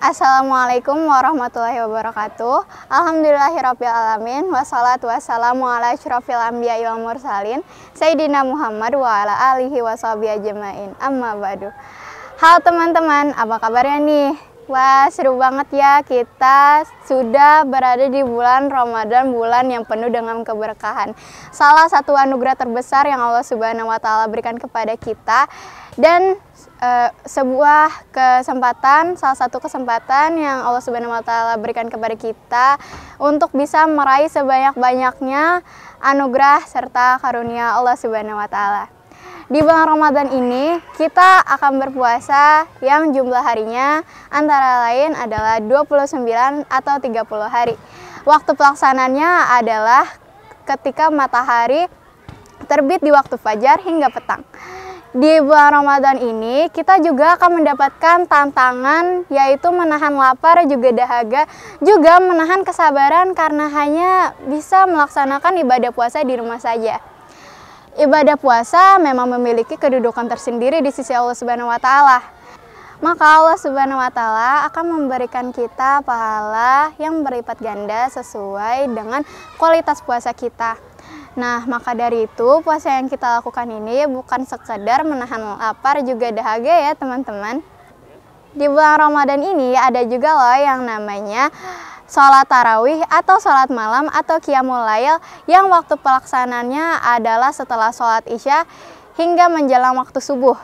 Assalamualaikum warahmatullahi wabarakatuh. Alhamdulillahirabbil alamin wassalatu wassalamu ala asyrofil anbiya'i wal mursalin sayyidina Muhammad wa ala alihi washabihi ajmain. Amma ba'du. Halo teman-teman, apa kabarnya nih? Wah, seru banget ya. Kita sudah berada di bulan Ramadan, bulan yang penuh dengan keberkahan. Salah satu anugerah terbesar yang Allah Subhanahu wa taala berikan kepada kita dan Eh, sebuah kesempatan, salah satu kesempatan yang Allah Subhanahu wa taala berikan kepada kita untuk bisa meraih sebanyak-banyaknya anugerah serta karunia Allah Subhanahu wa taala. Di bulan Ramadan ini, kita akan berpuasa yang jumlah harinya antara lain adalah 29 atau 30 hari. Waktu pelaksanaannya adalah ketika matahari terbit di waktu fajar hingga petang. Di bulan Ramadan ini kita juga akan mendapatkan tantangan yaitu menahan lapar juga dahaga, juga menahan kesabaran karena hanya bisa melaksanakan ibadah puasa di rumah saja. Ibadah puasa memang memiliki kedudukan tersendiri di sisi Allah Subhanahu wa taala. Maka Allah Subhanahu wa taala akan memberikan kita pahala yang berlipat ganda sesuai dengan kualitas puasa kita. Nah, maka dari itu puasa yang kita lakukan ini bukan sekedar menahan lapar juga dahaga ya teman-teman. Di bulan Ramadan ini ada juga loh yang namanya sholat tarawih atau sholat malam atau qiyamul layl yang waktu pelaksanaannya adalah setelah sholat isya hingga menjelang waktu subuh.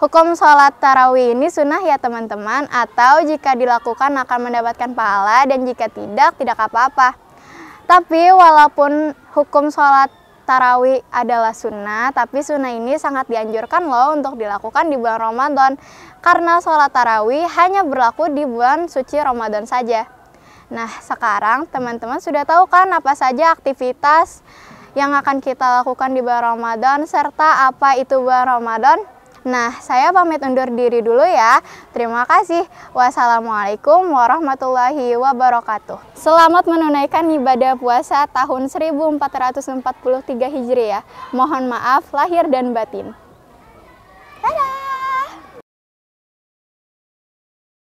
Hukum sholat tarawih ini sunnah ya teman-teman atau jika dilakukan akan mendapatkan pahala dan jika tidak tidak apa-apa. Tapi walaupun hukum sholat tarawih adalah sunnah, tapi sunnah ini sangat dianjurkan loh untuk dilakukan di bulan Ramadan karena sholat tarawih hanya berlaku di bulan suci Ramadan saja. Nah, sekarang teman-teman sudah tahu kan apa saja aktivitas yang akan kita lakukan di bulan Ramadan serta apa itu bulan Ramadan? Nah, saya pamit undur diri dulu ya. Terima kasih. Wassalamualaikum warahmatullahi wabarakatuh. Selamat menunaikan ibadah puasa tahun 1443 Hijriah. Mohon maaf lahir dan batin.